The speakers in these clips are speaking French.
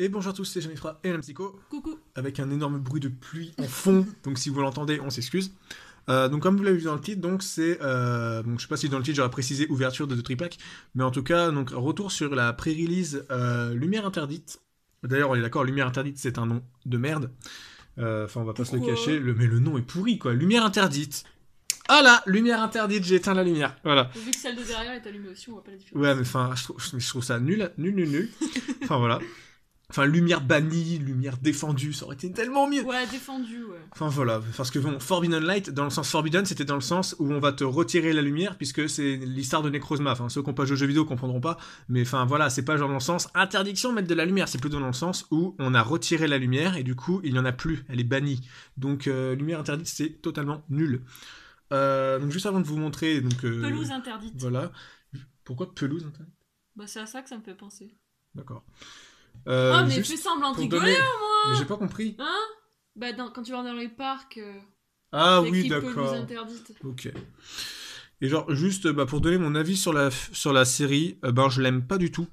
Et bonjour à tous, c'est Jamifra et la Psycho. Coucou. Avec un énorme bruit de pluie en fond, donc si vous l'entendez, on s'excuse. Euh, donc comme vous l'avez vu dans le titre, donc c'est, euh, je sais pas si dans le titre j'aurais précisé ouverture de The Tripack, mais en tout cas donc retour sur la pré-release euh, Lumière interdite. D'ailleurs on est d'accord, Lumière interdite c'est un nom de merde. Enfin on va pas se le cacher, mais le nom est pourri quoi. Lumière interdite. Ah là, lumière interdite, j'ai éteint la lumière. Voilà. Vu que celle de derrière est allumée aussi, on voit pas la différence. Ouais, mais enfin, je, je, trouve ça nul, nul, nul, nul. enfin voilà. Enfin, lumière bannie, lumière défendue, ça aurait été tellement mieux. Ouais, défendue, ouais. Enfin voilà, parce que bon, Forbidden Light, dans le sens Forbidden, c'était dans le sens où on va te retirer la lumière, puisque c'est l'histoire de Necrozma. Enfin, ceux qui n'ont pas joué aux jeux vidéo comprendront pas, mais enfin voilà, c'est pas genre dans le sens interdiction de mettre de la lumière, c'est plutôt dans le sens où on a retiré la lumière et du coup, il n'y en a plus, elle est bannie. Donc, euh, lumière interdite, c'est totalement nul. Euh, donc, juste avant de vous montrer. Donc, euh, pelouse interdite. Voilà. Pourquoi pelouse interdite Bah, c'est à ça que ça me fait penser. D'accord oh, mais tu fais semblant de rigoler au hein, moins Mais j'ai pas compris. Hein Bah, quand tu vas dans les parcs. Euh, ah oui, d'accord. Ok. Et genre, juste bah, pour donner mon avis sur la, sur la série, euh, ben, je l'aime pas du tout,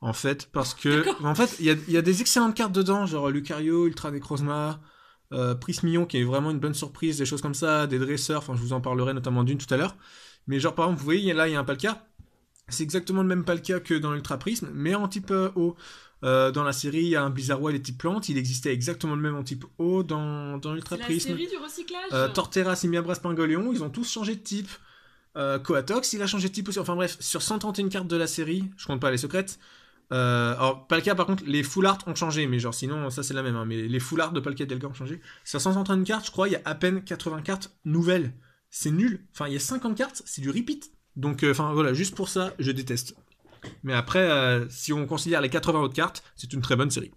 en fait, parce que. En fait, il y a, des excellentes cartes dedans, genre Lucario, Ultra Necrozma. Euh, Prismillon qui est vraiment une bonne surprise, des choses comme ça, des dresseurs, enfin je vous en parlerai notamment d'une tout à l'heure. Mais genre par exemple, vous voyez, là il y a un Palca c'est exactement le même pas le que dans l'Ultra Prism, mais en type euh, O. Euh, dans la série, il y a un Blizzard et type plantes Il existait exactement le même en type O dans, dans Ultra Prism. La série du recyclage. Euh, Torterra, Simiabras, ils ont tous changé de type. Coatox, il a changé de type aussi. Enfin bref, sur 131 cartes de la série, je compte pas les secrètes. alors, Palkia par contre, les full art ont changé, mais genre sinon, ça c'est la même. Hein, mais les full art de Palkia et Delga ont changé. Sur 131 cartes, je crois, il y a à peine 80 cartes nouvelles. C'est nul. Enfin, il y a 50 cartes, c'est du repeat. Donc, euh, enfin voilà, juste pour ça, je déteste. Mais après, euh, si on considère les 80 autres cartes, c'est une très bonne série.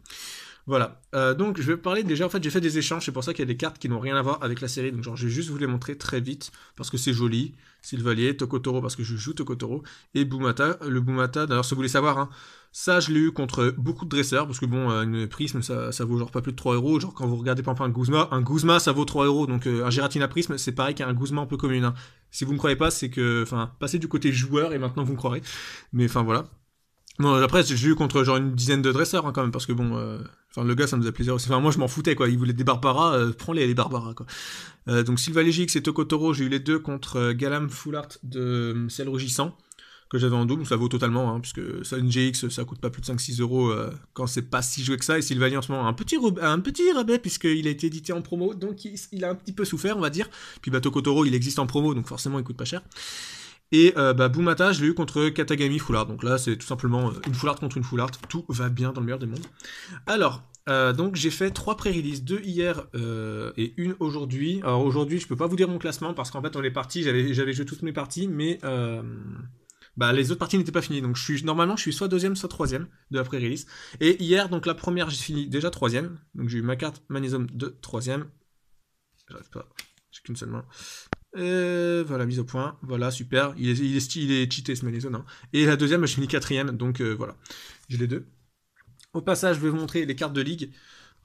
Voilà. Euh, donc je vais parler déjà, en fait j'ai fait des échanges, c'est pour ça qu'il y a des cartes qui n'ont rien à voir avec la série. Donc genre je vais juste vous les montrer très vite, parce que c'est joli. Sylvalier, Tokotoro, parce que je joue Tokotoro, et Boumata. Le Boumata. d'ailleurs si vous voulez savoir, hein. ça je l'ai eu contre beaucoup de dresseurs, parce que bon, euh, une prisme ça, vaut genre pas plus de 3 euros. Genre quand vous regardez pas exemple un Guzma, un Guzma ça vaut 3 euros, donc euh, un Giratina prisme c'est pareil qu'un Guzma un peu commun, hein. Si vous me croyez pas, c'est que, enfin, passez du côté joueur et maintenant vous me croirez. Mais enfin voilà. Bon, après, j'ai eu contre genre une dizaine de dresseurs hein, quand même, parce que bon, euh, enfin le gars, ça me faisait plaisir aussi. Enfin, moi, je m'en foutais quoi. Il voulait des Barbaras, euh, prends-les, les Barbara quoi. Euh, donc, Silva GX et Tokotoro, j'ai eu les deux contre Galam Art de Ciel Rougissant, que j'avais en double. Ça vaut totalement, hein, puisque ça, une GX, ça coûte pas plus de 5-6 euros quand c'est pas si joué que ça. Et Sylvain, en ce moment, un petit, un petit rabais, puisqu'il a été édité en promo, donc il, a un petit peu souffert, on va dire. Puis bah, Tokotoro, il existe en promo, donc forcément, il coûte pas cher. Et euh, bah, je l'ai eu contre Katagami Foulard. Donc là, c'est tout simplement euh, une Foulard contre une Foulard. Tout va bien dans le meilleur des mondes. Alors, euh, donc j'ai fait trois pré-releases, deux hier et une aujourd'hui. Alors aujourd'hui, je peux pas vous dire mon classement parce qu'en fait, on les parties, j'avais joué toutes mes parties, mais bah, les autres parties n'étaient pas finies. Donc je suis, normalement, je suis soit deuxième, soit troisième de la pré-release. Et hier, donc la première, j'ai fini déjà troisième. Donc j'ai eu ma carte Manizome de troisième. J'arrive pas, j'ai qu'une seule main. Et voilà, mise au point. Voilà, super. Il est, il est, il est cheaté ce Malezone. Hein. Et la deuxième, je finis quatrième. Donc euh, voilà, j'ai les deux. Au passage, je vais vous montrer les cartes de ligue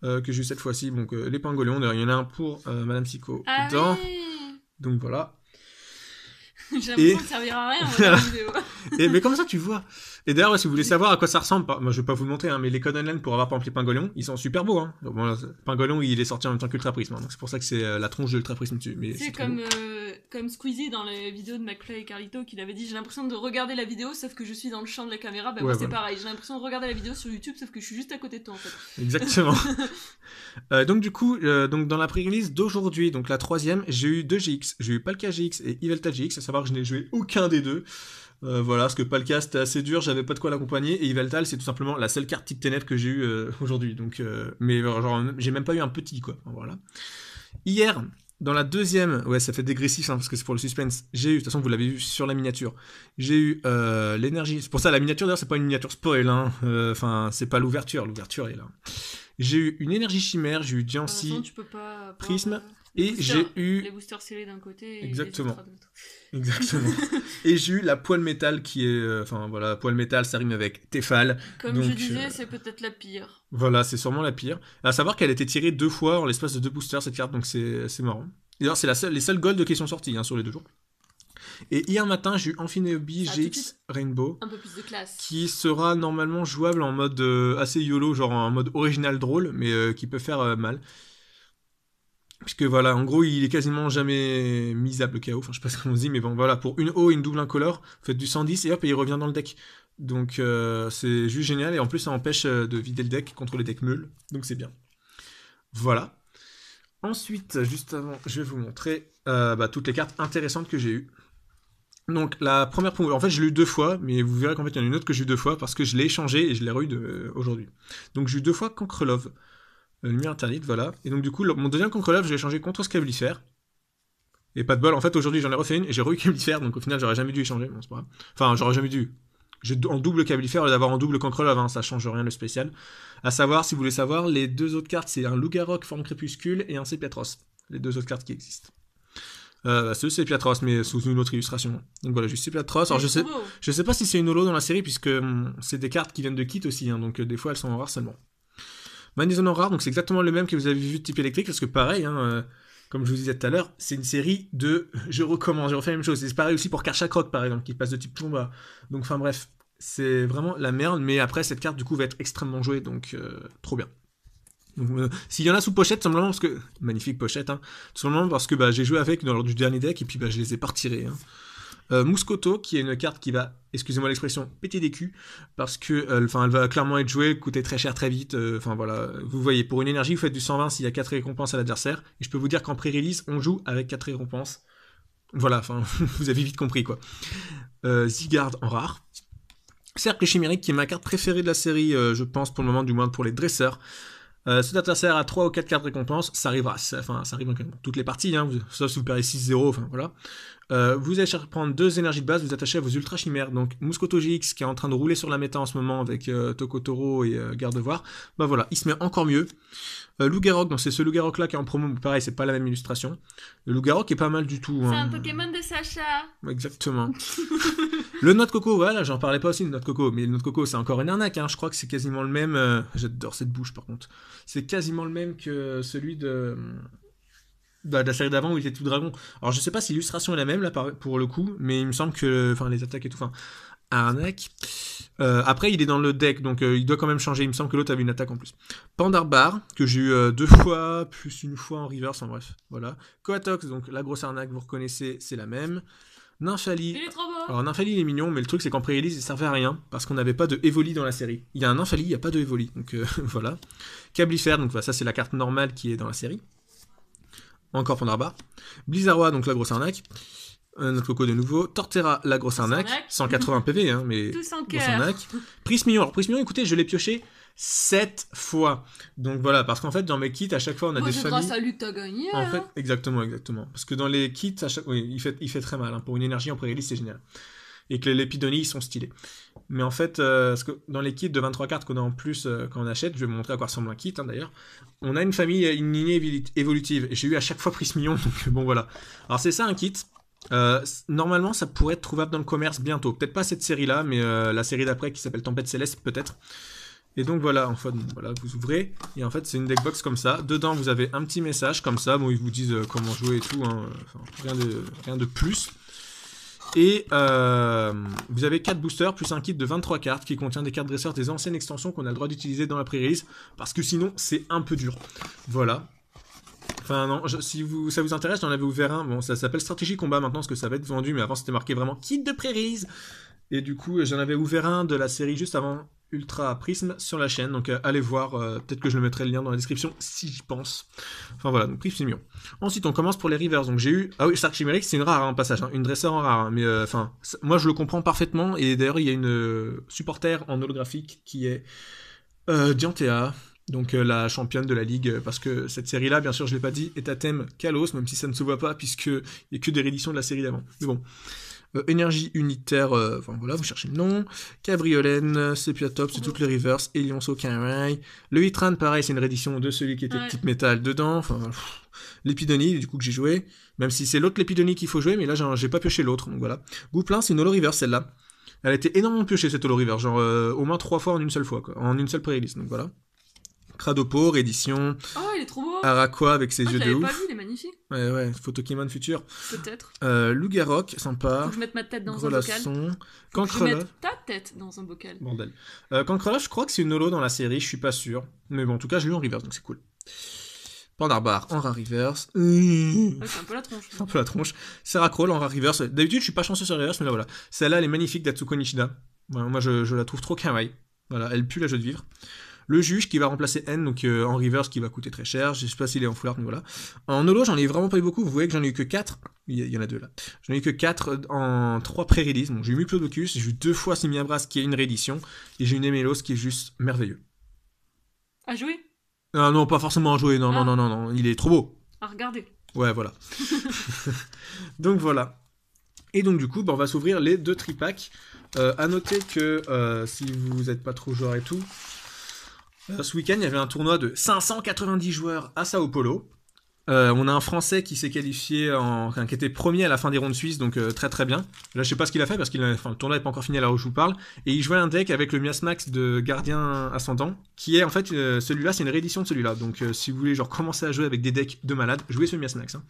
euh, que j'ai eu cette fois-ci. Donc euh, les pangolions il y en a un pour Madame Psycho dedans. Ah donc voilà. J'ai que ça servira à rien vidéo. et, mais comme ça, tu vois. Et d'ailleurs, si vous voulez savoir à quoi ça ressemble, moi je vais pas vous le montrer, hein, mais les codes online pour avoir rempli Pingolion, ils sont super beaux. Hein. Bon, pingolon, il est sorti en même temps qu'Ultra hein, donc c'est pour ça que c'est euh, la tronche de Prism dessus. Mais c'est, comme, euh, comme Squeezie dans la vidéo de McFly et Carlito qui avait dit J'ai l'impression de regarder la vidéo sauf que je suis dans le champ de la caméra. ben moi, c'est pareil, j'ai l'impression de regarder la vidéo sur YouTube sauf que je suis juste à côté de toi en fait. Exactement. Euh, donc, du coup, donc, dans la pré d'aujourd'hui, donc la troisième, j'ai eu deux GX. J'ai eu Palka GX et Ivelta GX, à savoir je n'ai joué aucun des deux. Euh, voilà, parce que Palka c'était assez dur, j'avais pas de quoi l'accompagner, et Yveltal c'est tout simplement la seule carte type ténèbres que j'ai eu euh, aujourd'hui. Donc, euh, mais genre, j'ai même pas eu un petit quoi. Voilà. Hier, dans la deuxième, ouais, ça fait dégressif hein, parce que c'est pour le suspense. J'ai eu, de toute façon vous l'avez vu sur la miniature, j'ai eu l'énergie. C'est pour ça la miniature d'ailleurs c'est pas une miniature spoil, hein. enfin c'est pas l'ouverture, l'ouverture est là. J'ai eu une énergie chimère, j'ai eu Diancy, Prisme. Et j'ai eu. Les boosters serrés d'un côté. Et Exactement. de Exactement. et j'ai eu la poêle métal qui est. Euh, enfin voilà, poêle métal, ça rime avec Tefal. Comme je euh, disais, c'est peut-être la pire. Voilà, c'est sûrement la pire. À savoir qu'elle a été tirée deux fois en l'espace de deux boosters cette carte, donc c'est marrant. D'ailleurs, c'est la seule, les seules golds qui sont sortis hein, sur les deux jours. Et hier matin, j'ai eu Infiniobi GX Rainbow. Un peu plus de classe. Qui sera normalement jouable en mode euh, assez YOLO, genre en mode original drôle, mais qui peut faire mal. Parce voilà, en gros, il est quasiment jamais misable le KO. Enfin, je sais pas ce qu'on dit, mais bon, voilà, pour une O, une double incolore, vous faites du 110 et hop, il revient dans le deck. Donc euh, c'est juste génial et en plus ça empêche euh, de vider le deck contre les decks meules, donc c'est bien. Voilà. Ensuite, juste avant, je vais vous montrer euh, bah, toutes les cartes intéressantes que j'ai eues. Donc la première promo, en fait je l'ai eu deux fois, mais vous verrez qu'en fait il y en a une autre que j'ai eu deux fois parce que je l'ai échangée et je l'ai re de aujourd'hui. Donc j'ai eu deux fois Love lumière euh, interdite, voilà. Et donc du coup, mon deuxième contre love je l'ai changé contre ce câblifère. Et pas de bol, en fait aujourd'hui j'en ai refait une et j'ai re cablifère, donc au final j'aurais jamais dû échanger, bon c'est pas Enfin j'aurais jamais dû. J'ai en double lieu d'avoir en double contre love hein, ça change rien de spécial. À savoir, si vous voulez savoir, les deux autres cartes c'est un Lugarok forme crépuscule et un Sepiatros. Les deux autres cartes qui existent. Euh, bah, ce Sepiatros, mais sous une autre illustration. Donc voilà, juste Sepiatros. Alors je sais, je sais pas si c'est une holo dans la série, puisque hum, c'est des cartes qui viennent de kit aussi, hein, donc euh, des fois elles sont en rare seulement. Magnésonor Horror, donc c'est exactement le même que vous avez vu de type électrique, parce que pareil, hein, euh, comme je vous disais tout à l'heure, c'est une série de. Je recommence, je refais la même chose. C'est pareil aussi pour Karcha par exemple, qui passe de type combat. Donc, enfin bref, c'est vraiment la merde, mais après, cette carte, du coup, va être extrêmement jouée, donc euh, trop bien. Euh, s'il y en a sous pochette, simplement parce que. Magnifique pochette, hein, Tout simplement parce que bah, j'ai joué avec lors du dernier deck et puis bah, je les ai pas retirés. Hein. Euh, qui est une carte qui va, excusez-moi l'expression, péter des culs, parce que euh, enfin, elle va clairement être jouée, coûter très cher très vite. Euh, enfin voilà, vous voyez, pour une énergie, vous faites du 120 s'il y a 4 récompenses à l'adversaire. Et je peux vous dire qu'en pré-release, on joue avec 4 récompenses. Voilà, enfin, vous avez vite compris quoi. Euh, Zigard en rare. Cercle chimérique, qui est ma carte préférée de la série, je pense, pour le moment, du moins pour les dresseurs. Ce cet adversaire a 3 ou 4 cartes récompenses, ça arrivera, ça arrive dans toutes les parties, hein, sauf si vous perdez 6-0, enfin voilà. Euh, vous allez prendre deux énergies de base, vous attachez à vos ultra chimères. Donc Muscoto GX qui est en train de rouler sur la méta en ce moment avec euh, Tokotoro et euh, Gardevoir, bah voilà, il se met encore mieux. Lougarok, donc c'est ce Lougarok là qui est en promo, pareil, c'est pas la même illustration. Le Lougarok est pas mal du tout. C'est hein. un Pokémon de Sacha. Exactement. le Note Coco, voilà, j'en parlais pas aussi, le de Coco, mais le de Coco c'est encore une arnaque, hein. je crois que c'est quasiment le même. J'adore cette bouche par contre. C'est quasiment le même que celui de bah, la série d'avant où il était tout dragon. Alors je sais pas si l'illustration est la même là pour le coup, mais il me semble que enfin les attaques et tout, enfin arnaque. Euh, après il est dans le deck donc euh, il doit quand même changer. Il me semble que l'autre avait une attaque en plus. Pandarbar que j'ai eu euh, deux fois plus une fois en reverse en bref voilà. Coatox donc la grosse arnaque vous reconnaissez c'est la même. Nymphalie, Alors Nymphalie il est mignon, mais le truc c'est qu'en pré ça il servait à rien parce qu'on n'avait pas de Evoli dans la série. Il y a un Nymphalie, il n'y a pas de Evoli, donc voilà. Cablifère, donc bah, ça c'est la carte normale qui est dans la série. Encore Pandarba. Blizzarwa, donc la grosse arnaque. un notre coco de nouveau. Torterra, la grosse arnaque. 180 PV, hein, mais. Tout sans grosse arnaque. Prismillon. Alors, écoutez, je l'ai pioché 7 fois. Donc voilà, parce qu'en fait, dans mes kits, à chaque fois, on a des familles. grâce à lui t'as gagné. En hein. fait, exactement, exactement. Parce que dans les kits, à chaque... il, fait, il fait très mal. Hein. Pour une énergie en pré c'est génial. Et que les, les ils sont stylés. Mais en fait, euh, dans les kits de 23 cartes qu'on a en plus qu'on euh, quand on achète, je vais vous montrer à quoi ressemble un kit hein, d'ailleurs, on a une famille, euh, une lignée évolutive. Et j'ai eu à chaque fois million donc bon voilà. Alors c'est ça un kit. normalement, ça pourrait être trouvable dans le commerce bientôt. Peut-être pas cette série-là, mais la série d'après qui s'appelle Tempête Céleste peut-être. Et donc voilà, en fait, voilà, vous ouvrez, et en fait c'est une deckbox comme ça. Dedans vous avez un petit message comme ça, bon ils vous disent comment jouer et tout, hein. rien, de, rien de plus. Et euh, vous avez 4 boosters plus un kit de 23 cartes qui contient des cartes dresseurs des anciennes extensions qu'on a le droit d'utiliser dans la prairie. parce que sinon c'est un peu dur. Voilà. Enfin non, si ça vous intéresse, j'en avais ouvert un. Bon, ça s'appelle Stratégie Combat maintenant parce que ça va être vendu, mais avant c'était marqué vraiment kit de pré et du coup, euh, j'en avais ouvert un de la série juste avant Ultra Prism sur la chaîne. Donc euh, allez voir, euh, peut-être que je le mettrai le lien dans la description si j'y pense. Enfin voilà, donc Prismium. Ensuite, on commence pour les Rivers. Donc j'ai eu. Ah oui, Stark c'est une rare en hein, passage, hein, une dresseur en rare. Hein, mais enfin, moi je le comprends parfaitement. Et d'ailleurs, il y a une supporter en holographique qui est Dianthea. Donc la championne de la ligue, parce que cette série-là, bien sûr, je l'ai pas dit, est à thème Kalos, même si ça ne se voit pas, puisque n'y a que des rééditions de la série d'avant. Mais bon. Euh, énergie unitaire, euh, enfin voilà, vous cherchez le nom, Cabriolène, euh, Top, c'est toutes les reverse, Elionso, Kairai, le Hitran, pareil, c'est une réédition de celui qui était ouais. Petite Métal dedans, enfin, l'épidonie, du coup, que j'ai joué, même si c'est l'autre l'épidonie qu'il faut jouer, mais là, j'ai pas pioché l'autre, donc voilà. Gouplin, c'est une holo reverse, celle-là. Elle a été énormément piochée, cette holo reverse, genre au moins trois fois en une seule fois, quoi, en une seule pré donc voilà. Cradopo, édition. Oh, il est trop beau Araqua avec ses ah, yeux de ouf. pas vu, il est magnifique. Ouais, ouais, Photokémon futur Peut-être. Euh, Lugarok, sympa. Faut que je mette ma tête dans un bocal. Faut que je mette ta tête dans un bocal. Bordel. Euh, je crois que c'est une holo dans la série, je suis pas sûr. Mais bon, en tout cas, je l'ai en reverse, donc c'est cool. Pandarbar, en rare reverse. Ah, c'est un peu la tronche. C'est un peu la tronche. Sarah en rare reverse. D'habitude, je suis pas chanceux sur reverse, mais là voilà. Celle-là, elle est magnifique d'Atsuko Nishida. moi, je, la trouve trop kawaii. Voilà, elle pue la jeu de vivre le juge qui va remplacer N, donc euh, en reverse qui va coûter très cher, je sais pas s'il est en full art, voilà. En holo, j'en ai vraiment pas eu beaucoup, vous voyez que j'en ai eu que 4, il y, en a deux là, j'en ai eu que 4 euh, en 3 pré-release, j'ai eu Muclodocus, j'ai eu deux fois Simiabras qui est une réédition, et j'ai eu Nemelos qui est juste merveilleux. À jouer ah Non, pas forcément à jouer, non, non, ah. non, non, non, il est trop beau. À regarder. Ouais, voilà. donc voilà. Et donc du coup, bah, on va s'ouvrir les deux tripacks. Euh, à noter que euh, si vous n'êtes pas trop joueur et tout, euh, ce week-end, il y avait un tournoi de 590 joueurs à Sao Paulo. Euh, on a un Français qui s'est qualifié, en, qui était premier à la fin des rondes suisses, donc euh, très très bien. Là, je sais pas ce qu'il a fait parce que le tournoi n'est pas encore fini à l'heure où je vous parle. Et il jouait un deck avec le Miasmax de Gardien Ascendant, qui est en fait celui-là, c'est une réédition de celui-là. Donc si vous voulez genre commencer à jouer avec des decks de malades, jouez ce Miasmax. Hein.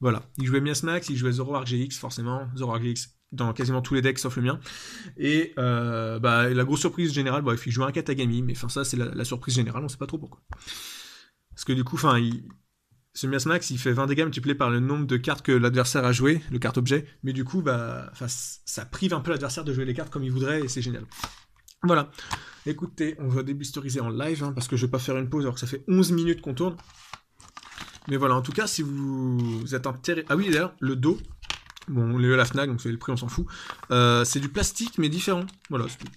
Voilà, il jouait Miasmax, il jouait Zoroark GX forcément, Zoroark GX dans quasiment tous les decks sauf le mien. Et euh, bah, la grosse surprise générale, bah, il fait jouer un Katagami, mais enfin ça c'est la, surprise générale, on sait pas trop pourquoi. Parce que du coup, enfin, il... ce Miasmax il fait 20 dégâts multipliés par le nombre de cartes que l'adversaire a joué, le carte objet, mais du coup, bah, ça prive un peu l'adversaire de jouer les cartes comme il voudrait et c'est génial. Voilà. Écoutez, on va débusteriser en live hein, parce que je vais pas faire une pause alors que ça fait 11 minutes qu'on tourne. Mais voilà, en tout cas, si vous, vous êtes intéressé. Ah oui, d'ailleurs, le dos, Bon, on l'a eu à la FNAC, donc c'est le prix, on s'en fout. Euh, c'est du plastique, mais différent. Voilà, c'est tout.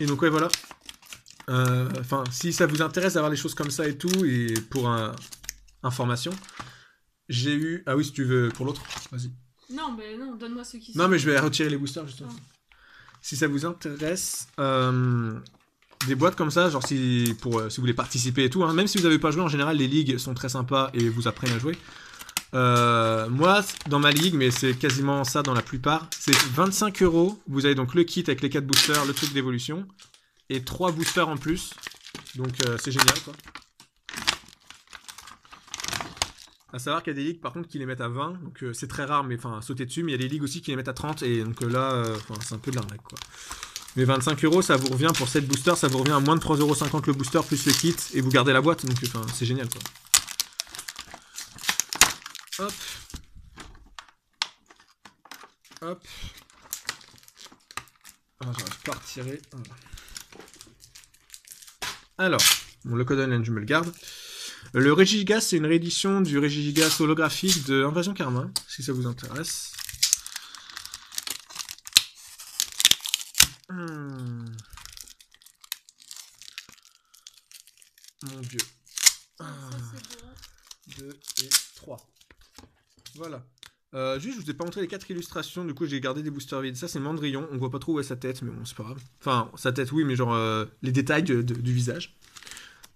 Et donc, ouais, voilà. Euh, enfin, si ça vous intéresse d'avoir les choses comme ça et tout, et pour un... information, j'ai eu... Ah oui, si tu veux, pour l'autre, vas-y. Non, mais non, donne-moi ceux qui Non, mais je vais retirer les boosters, justement. Ah. Si ça vous intéresse, euh, des boîtes comme ça, genre si, pour, si vous voulez participer et tout, hein, même si vous n'avez pas joué, en général, les ligues sont très sympas et vous apprennent à jouer. Euh, moi, dans ma ligue, mais c'est quasiment ça dans la plupart, c'est 25 euros. Vous avez donc le kit avec les 4 boosters, le truc d'évolution, et 3 boosters en plus. Donc euh, c'est génial quoi. À savoir qu'il y a des ligues par contre qui les mettent à 20, donc euh, c'est très rare, mais enfin sauter dessus, mais il y a des ligues aussi qui les mettent à 30, et donc là, c'est un peu de l'arnaque quoi. Mais 25 euros, ça vous revient pour 7 boosters, ça vous revient à moins de 3,50€ le booster plus le kit, et vous gardez la boîte, donc c'est génial quoi. Hop. Hop. Ah, j'arrive pas à retirer. Ah. Alors, bon, le code online, je me le garde. Le Régigas, c'est une réédition du Regigigas holographique de Invasion Karma, si ça vous intéresse. Hmm. Mon dieu. 2 et 3. Voilà. Euh, juste, je vous ai pas montré les quatre illustrations, du coup j'ai gardé des boosters vides. Ça c'est Mandrillon, on voit pas trop où est sa tête, mais bon c'est pas grave. Enfin, sa tête oui, mais genre euh, les détails du visage.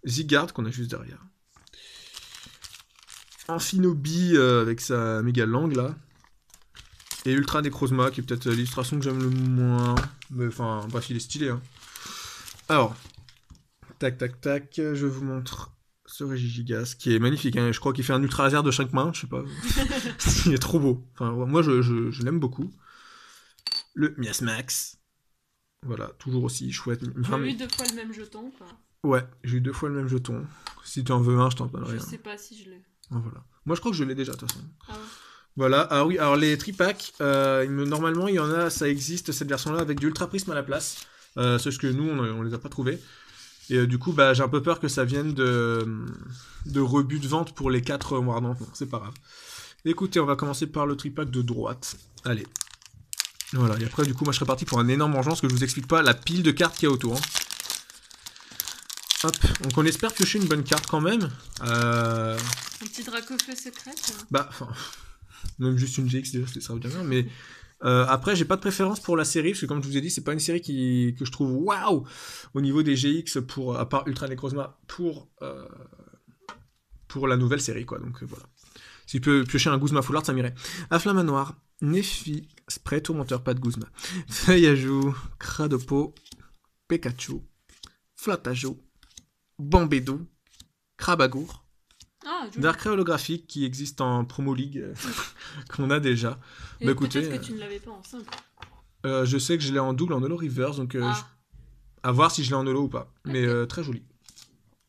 Zigard qu'on a juste derrière. Amphinobi euh, avec sa méga langue là. Et Ultra Necrozma qui est peut-être l'illustration que j'aime le moins. Mais enfin, bref, il est stylé. Hein. Alors, tac tac tac, je vous montre ce Régigigas qui est magnifique. Hein. Je crois qu'il fait un ultra laser de chaque main, je sais pas. Il est trop beau. Enfin, moi, je, l'aime beaucoup. Le Miasmax. Voilà, toujours aussi chouette. J'ai eu deux fois le même jeton, Ouais, j'ai eu deux fois le même jeton. Si tu en veux un, je t'en rien. Je sais pas si je l'ai. Moi, je crois que je l'ai déjà, de toute façon. Ah voilà, ah oui, alors les tripacks, euh, normalement, il y en a, ça existe, cette version-là, avec du Ultra Prism à la place. Euh, c'est ce que nous, on, on les a pas trouvés. Et euh, du coup, bah, j'ai un peu peur que ça vienne de, euh, de rebut de vente pour les 4 mois euh, Non, c'est pas grave. Écoutez, on va commencer par le tripack de droite. Allez. Voilà, et après, du coup, moi, je serais parti pour un énorme enjeu, parce que je vous explique pas la pile de cartes qu'il y a autour. Hein. Hop, donc on espère piocher une bonne carte quand même. Un petit dracofeu secret hein. Bah, enfin, même juste une GX déjà, ça e serait bien, mais euh, après, j'ai pas de préférence pour la série, parce que comme je vous ai dit, c'est pas une série que je trouve waouh au niveau des GX, pour, à part Ultra Necrozma, pour, euh, pour la nouvelle série, quoi. Donc euh, voilà. Si tu peux piocher un Guzma Foulard, ça m'irait. À Flamme Nefi, Spray, Tourmenteur, pas de Guzma. Feuillajou, Cradopo, Pikachu, Flatajou, Bambédou, Crabagour, ah, d'art Darkrai qui existe en promo league euh, qu'on a déjà. bah, que euh, tu ne l'avais pas en euh, je sais que je l'ai en double en holo reverse, donc ah. à voir si je l'ai en holo ou pas. Mais très joli.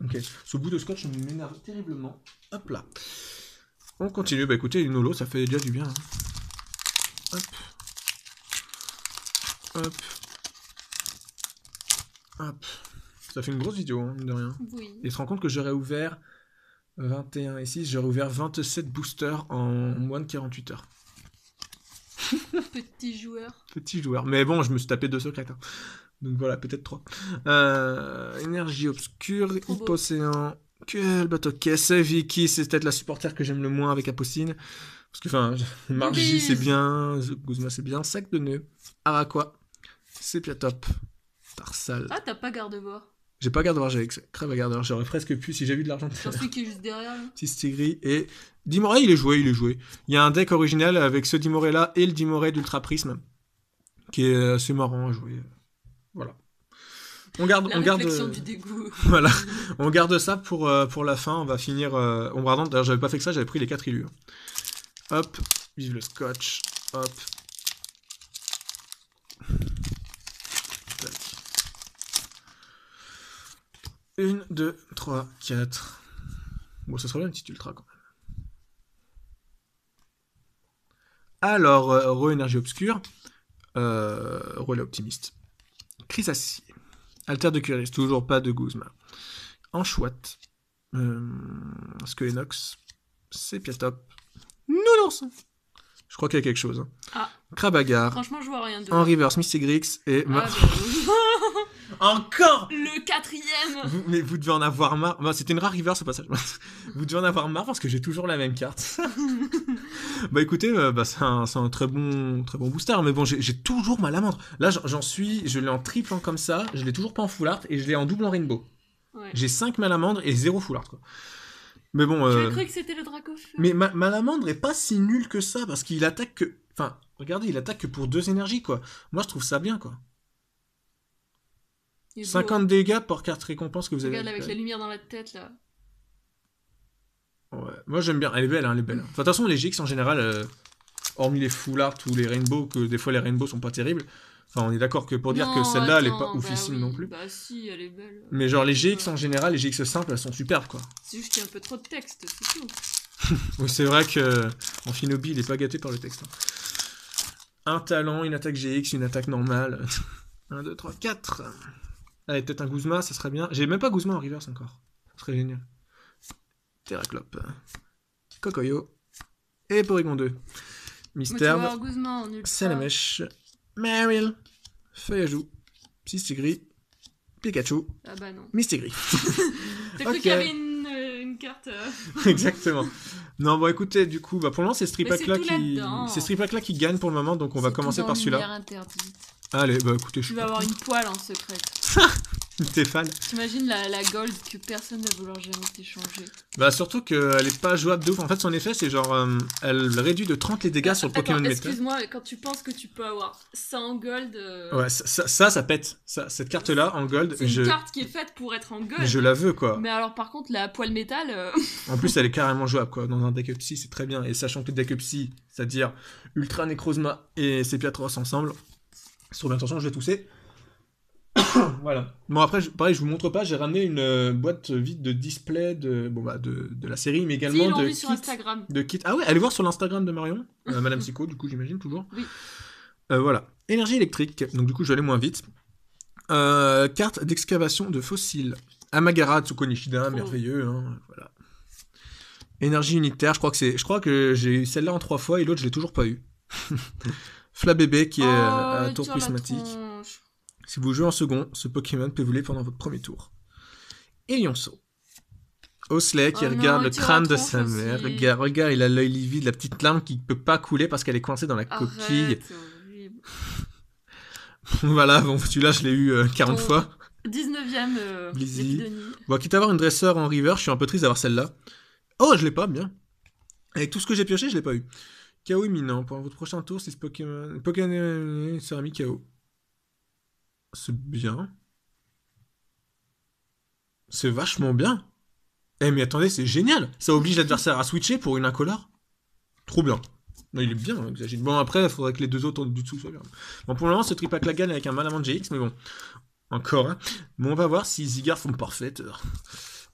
Ok. Ce bout de scotch m'énerve terriblement. Hop là. On continue. Bah écoutez, une holo, ça fait déjà du bien. Hein. Hop. Hop. Hop. Ça fait une grosse vidéo, hein, de rien. Oui. Et se rend compte que j'aurais ouvert 21 et 6, j'aurais ouvert 27 boosters en moins de 48 heures. Petit joueur. Petit joueur. Mais bon, je me suis tapé deux secrets. Hein. Donc voilà, peut-être trois. Euh, énergie obscure, hypocéan. Quel bateau caisse, Vicky, c'est peut-être la supporter que j'aime le moins avec Apocine. Parce que, enfin, Margie, c'est bien. Guzma, c'est bien. Sac de nœuds. Araqua, c'est top. Tarsal. Ah, t'as pas garde-bord. J'ai pas gardé j'avais crève à garder hein. J'aurais presque pu si j'avais eu de l'argent. Sur celui qui est juste derrière. c'est Stigri et Dimoré, il est joué, il est joué. Il y a un deck original avec ce Dimoré là et le Dimoré d'Ultra Prisme. qui est assez marrant à jouer. Voilà. On garde, on garde. Euh, du voilà, on garde ça pour euh, pour la fin. On va finir. Euh, D'ailleurs, j'avais pas fait que ça. J'avais pris les quatre élus. Hein. Hop, vive le scotch. Hop, 1, 2, 3, 4. Bon, ça sera bien une petite ultra quand même. Alors, euh, re-énergie obscure, euh, relais optimiste. Acier. alter de Curis, toujours pas de Guzma. Aske-Enox. euh, Skelenox, Nous Nounours je crois qu'il y a quelque chose. Hein. Ah. Crabagar. Franchement, je vois rien de. En reverse, Grix et. Ah, Encore Le quatrième Mais vous devez en avoir marre. Bah, c'était une rare reverse au passage. vous devez en avoir marre parce que j'ai toujours la même carte. bah écoutez, euh, bah, c'est un, très, bon, très bon booster. Mais bon, j'ai toujours ma lamandre. Là, j'en suis. Je l'ai en triple comme ça. Je l'ai toujours pas en full art et je l'ai en double en rainbow. J'ai 5 malamandres et 0 full art. Quoi. Mais bon. Euh, que c'était le Mais Malamandre est pas si nul que ça parce qu'il attaque que. Enfin, regardez, il attaque que pour deux énergies quoi. Moi, je trouve ça bien quoi. 50 dégâts pour carte récompense que vous avez. Regarde avec la lumière dans la tête là. Ouais. Moi j'aime bien, elle est belle, hein, elle est belle. De toute façon, les GX en général, euh, hormis les full art ou les rainbows, que des fois les rainbows sont pas terribles, Enfin, on est d'accord que pour dire que celle-là, elle est pas officielle bah oufissime non plus. Bah si, elle est belle. Mais genre, les GX en général, les GX simples, elles sont superbes quoi. C'est juste qu'il y a un peu trop de texte, c'est tout. oui, c'est vrai que en Finobi, il est pas gâté par le texte. Hein. Un talent, une attaque GX, une attaque normale. 1, 2, 3, 4. Allez, peut-être un Guzma, ça serait bien. J'ai même pas Guzma en reverse encore. Ce serait génial. Terraclop. Cocoyo. Et Porygon 2. Mystère. C'est la mèche. Meryl, feuille à joue, Gris, Pikachu, ah bah non. T'as cru qu'il y avait une, euh, carte. Euh. Exactement. Non, bon, écoutez, du coup, bah, pour le moment, c'est Striplak là qui. C'est là qui gagne pour le moment, donc on va commencer par celui-là. Allez, bah écoutez, je. Tu vas avoir une poêle en secret. T'imagines la, la gold que personne ne va vouloir jamais échanger. Bah surtout qu'elle est pas jouable de ouf. En fait, son effet, c'est genre, euh, elle réduit de 30 les dégâts bah, sur le Pokémon métal. Excuse-moi, quand tu penses que tu peux avoir euh, ça en gold. Ouais, ça, ça, pète. Ça, cette carte-là en gold. C'est une carte qui est faite pour être en gold. je la veux quoi. Mais alors, par contre, la poêle métal. Euh, en plus, elle est carrément jouable quoi. Dans un deck psy, c'est très bien. Et sachant que le deck psy, c'est-à-dire Ultra Necrozma et Sepiatros ensemble, sur l'intention attention, je vais tousser. voilà. Bon, après, pareil, je vous montre pas, j'ai ramené une euh, boîte vide de display de, bon, bah, de, la série, mais également de, kit, kit. Ah ouais, allez voir sur l'Instagram de Marion, euh, Madame Psycho, du coup, j'imagine toujours. Oui. Euh, voilà. Énergie électrique, donc du coup, je vais aller moins vite. carte d'excavation de fossiles. Amagara Tsukonishida, merveilleux, hein, voilà. Énergie unitaire, je crois que c'est, je crois que j'ai eu celle-là en trois fois et l'autre, je l'ai toujours pas eu. Flabébé qui est oh, un tour prismatique. Si vous jouez en second, ce Pokémon peut voler pendant votre premier tour. Et Lionceau. Osley qui oh regarde le crâne de sa mère. Regarde, regarde, il a l'œil livide, la petite lame qui ne peut pas couler parce qu'elle est coincée dans la coquille. voilà, bon, celui-là, je l'ai eu 40 euh, fois. 19ème euh, Bon, quitte à avoir une dresseur en river, je suis un peu triste d'avoir celle-là. Oh, je l'ai pas, bien. Avec tout ce que j'ai pioché, je l'ai pas eu. KO imminent. Pour votre prochain tour, c'est ce Pokémon. Pokémon. c'est euh, mis KO. C'est bien. C'est vachement bien. Eh mais attendez, c'est génial Ça oblige l'adversaire à switcher pour une incolore Trop bien. Non, il est bien, exagère. Hein, bon, après, il faudrait que les deux autres du dessous soient bien. Bon, pour le moment, ce trip la gagne avec un Malamant GX, mais bon. Encore, hein. Bon, on va voir si Zigar font parfaite euh,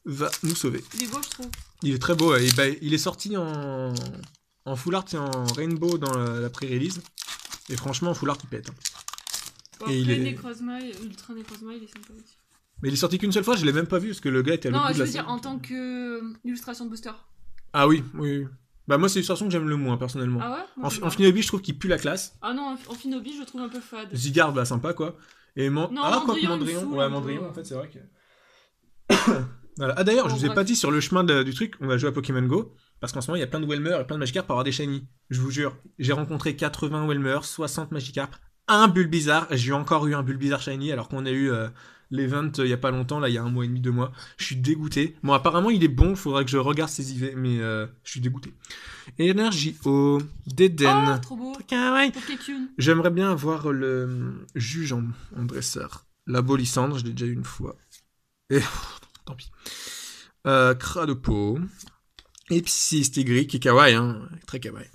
va nous sauver. Il est beau, je trouve. Il est très beau. il est sorti en, en full art et en rainbow dans la, pré-release. Et franchement, en full art, il pète. Hein et Ultra Necrozma, il est sympa aussi. Mais il est sorti qu'une seule fois, je l'ai même pas vu parce que le gars était à Non, je veux dire en tant qu'illustration euh, de booster. Ah oui, oui. Bah moi c'est l'illustration que j'aime le moins personnellement. Ah ouais En, je trouve qu'il pue la classe. Ah non, en Finobi je le trouve un peu fade. Zigard bah sympa quoi. Et man... ah ouais en fait c'est vrai que. Ah d'ailleurs, je vous ai pas dit sur le chemin du truc, on va jouer à Pokémon Go parce qu'en ce moment il y a plein de Welmer et plein de Magikarp pour avoir des shiny. Je vous jure, j'ai rencontré 80 Welmer, 60 Magikarp, un bulle bizarre. J'ai encore eu un bulle bizarre shiny alors qu'on a eu les euh, l'event euh, il y a pas longtemps, là il y a un mois et demi, deux mois. Je suis dégoûté. Bon, apparemment il est bon, il faudra que je regarde ses IV, mais euh, je suis dégoûté. O Deden. Oh, trop beau. Ah J'aimerais bien avoir le juge en, dresseur. La Bolissandre, je l'ai déjà eu une fois. Et tant pis. Euh, Cradopo. peau Tigri, qui est kawaii, hein. très kawaii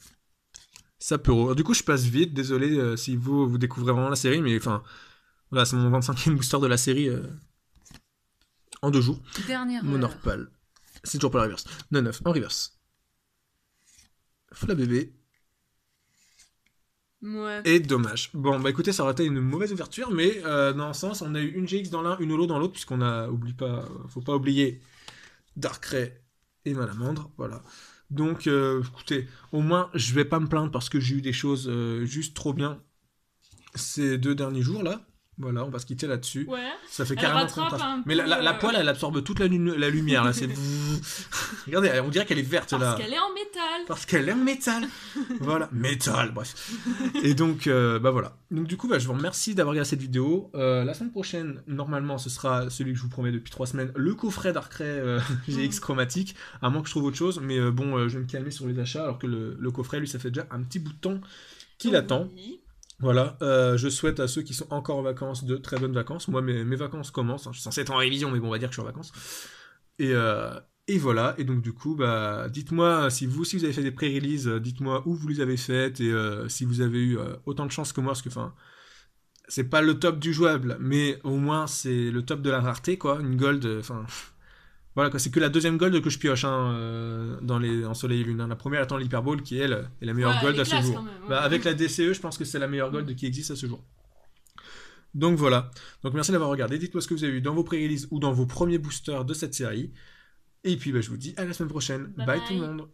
ça peut Du coup, je passe vite, désolé euh, si vous, vous découvrez vraiment la série, mais enfin, voilà, c'est mon 25e booster de la série euh, en deux jours. Dernière. Monorpal. Euh, c'est toujours pas la reverse. 9-9, en reverse. Fla bébé. Ouais. Et dommage. Bon, bah écoutez, ça aurait été une mauvaise ouverture, mais dans un sens, on a eu une GX dans l'un, une Holo dans l'autre, puisqu'on a, oublie pas, faut pas oublier Darkrai et Malamandre, voilà. Donc, euh, écoutez, au moins, je vais pas me plaindre parce que j'ai eu des choses euh, juste trop bien ces deux derniers jours là. Voilà, on va se quitter là-dessus. Ouais. Ça fait carrément. Mais la, euh, poêle, elle absorbe toute la, lumière. Là, c'est. Regardez, on dirait qu'elle est verte là. Parce qu'elle est en métal. Parce qu'elle est en métal. voilà, métal. Bref. Et donc, euh, bah voilà. Donc du coup, bah, je vous remercie d'avoir regardé cette vidéo. Euh, la semaine prochaine, normalement, ce sera celui que je vous promets depuis trois semaines, le coffret d'Arcray GX chromatique. À moins que je trouve autre chose, mais bon, je vais me calmer sur les achats, alors que le, coffret, lui, ça fait déjà un petit bout de temps qu'il attend. Voilà, euh, je souhaite à ceux qui sont encore en vacances de très bonnes vacances. Moi, mes, vacances commencent. Hein. Je suis censé être en révision, mais bon, on va dire que je suis en vacances. Et, euh, voilà. Et donc, du coup, bah, dites-moi euh, si vous si vous avez fait des pré-releases, dites-moi où vous les avez faites et si vous avez eu autant de chance que moi, parce que, enfin, c'est pas le top du jouable, mais au moins c'est le top de la rareté, quoi. Une gold, enfin, voilà, c'est que la deuxième gold que je pioche hein, euh, dans les, en Soleil et Lune. La première étant l'Hyperball qui, est la meilleure gold à ce jour. Bah, avec la DCE, je pense que c'est la meilleure gold qui existe à ce jour. Donc voilà. Donc merci d'avoir regardé. Dites-moi ce que vous avez vu dans vos pré-releases ou dans vos premiers boosters de cette série. Et puis bah, je vous dis à la semaine prochaine. bye. tout le monde.